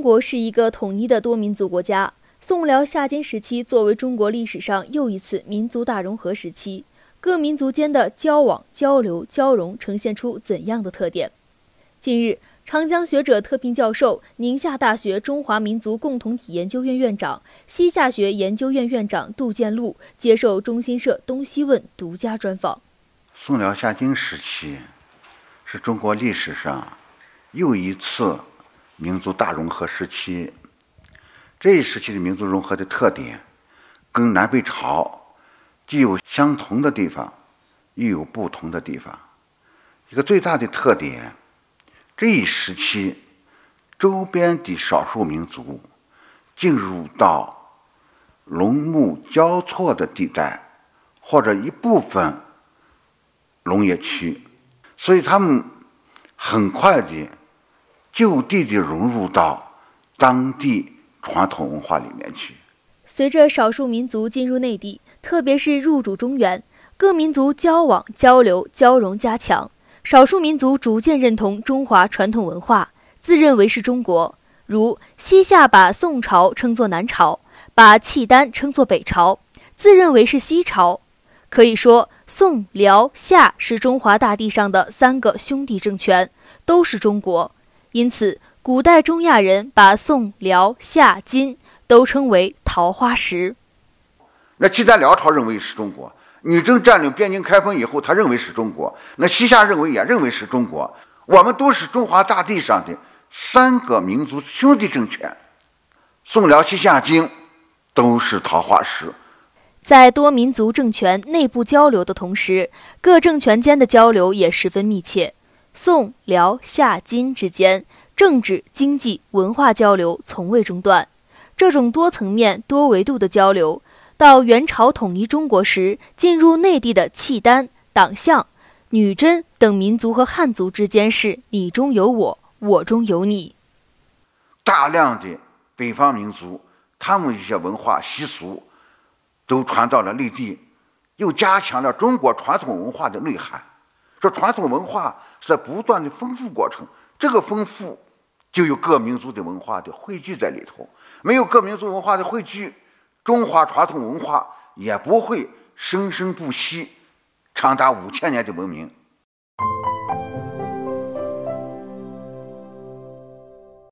国是一个统一的多民族国家。宋辽夏金时期作为中国历史上又一次民族大融合时期，各民族间的交往、交流、交融呈现出怎样的特点？近日，长江学者特聘教授、宁夏大学中华民族共同体研究院院长、西夏学研究院院长杜建禄接受中新社“东西问”独家专访。宋辽夏金时期是中国历史上又一次。民族大融合时期，这一时期的民族融合的特点，跟南北朝既有相同的地方，又有不同的地方。一个最大的特点，这一时期周边的少数民族进入到农牧交错的地带，或者一部分农业区，所以他们很快的。就地的融入到当地传统文化里面去。随着少数民族进入内地，特别是入主中原，各民族交往、交流、交融加强，少数民族逐渐认同中华传统文化，自认为是中国。如西夏把宋朝称作南朝，把契丹称作北朝，自认为是西朝。可以说，宋、辽、夏是中华大地上的三个兄弟政权，都是中国。因此，古代中亚人把宋、辽、夏、金都称为“桃花石”。那既然辽朝认为是中国，女真占领汴京开封以后，他认为是中国。那西夏认为也认为是中国。我们都是中华大地上的三个民族兄弟政权，宋、辽、西夏、金都是桃花石。在多民族政权内部交流的同时，各政权间的交流也十分密切。宋辽夏金之间，政治经济文化交流从未中断。这种多层面、多维度的交流，到元朝统一中国时，进入内地的契丹、党项、女真等民族和汉族之间，是你中有我，我中有你。大量的北方民族，他们一些文化习俗，都传到了内地，又加强了中国传统文化的内涵。说传统文化。是在不断的丰富过程，这个丰富就有各民族的文化的汇聚在里头，没有各民族文化的汇聚，中华传统文化也不会生生不息，长达五千年的文明。